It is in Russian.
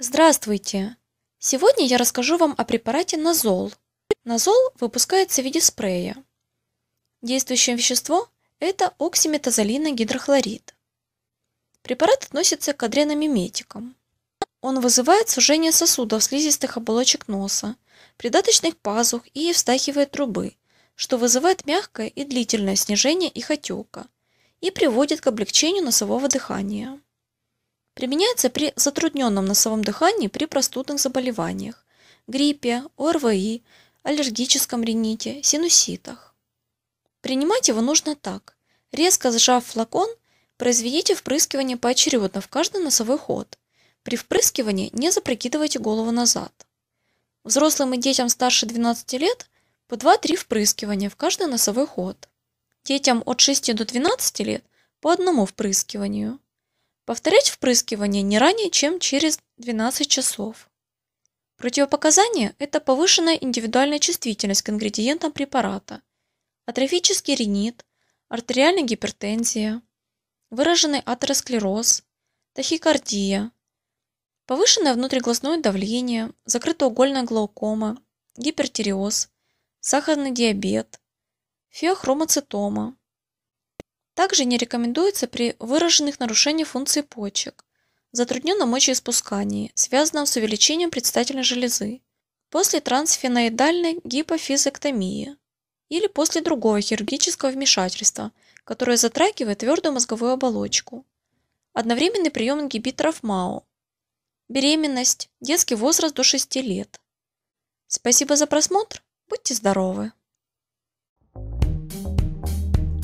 Здравствуйте! Сегодня я расскажу вам о препарате Назол. Назол выпускается в виде спрея. Действующее вещество – это оксиметазолиногидрохлорид. Препарат относится к адреномиметикам. Он вызывает сужение сосудов слизистых оболочек носа, придаточных пазух и евстахиевой трубы, что вызывает мягкое и длительное снижение их отека и приводит к облегчению носового дыхания. Применяется при затрудненном носовом дыхании при простудных заболеваниях, гриппе, ОРВИ, аллергическом рините, синуситах. Принимать его нужно так. Резко сжав флакон, произведите впрыскивание поочередно в каждый носовой ход. При впрыскивании не запрокидывайте голову назад. Взрослым и детям старше 12 лет по 2-3 впрыскивания в каждый носовой ход. Детям от 6 до 12 лет по одному впрыскиванию. Повторять впрыскивание не ранее, чем через 12 часов. Противопоказание – это повышенная индивидуальная чувствительность к ингредиентам препарата, атрофический ринит, артериальная гипертензия, выраженный атеросклероз, тахикардия, повышенное внутриглазное давление, закрытоугольная глаукома, гипертиреоз, сахарный диабет, феохромоцитома, также не рекомендуется при выраженных нарушениях функции почек, затрудненном мочеиспускании, связанном с увеличением предстательной железы, после трансфеноидальной гипофизэктомии или после другого хирургического вмешательства, которое затрагивает твердую мозговую оболочку. Одновременный прием ингибиторов МАО. Беременность, детский возраст до 6 лет. Спасибо за просмотр, будьте здоровы!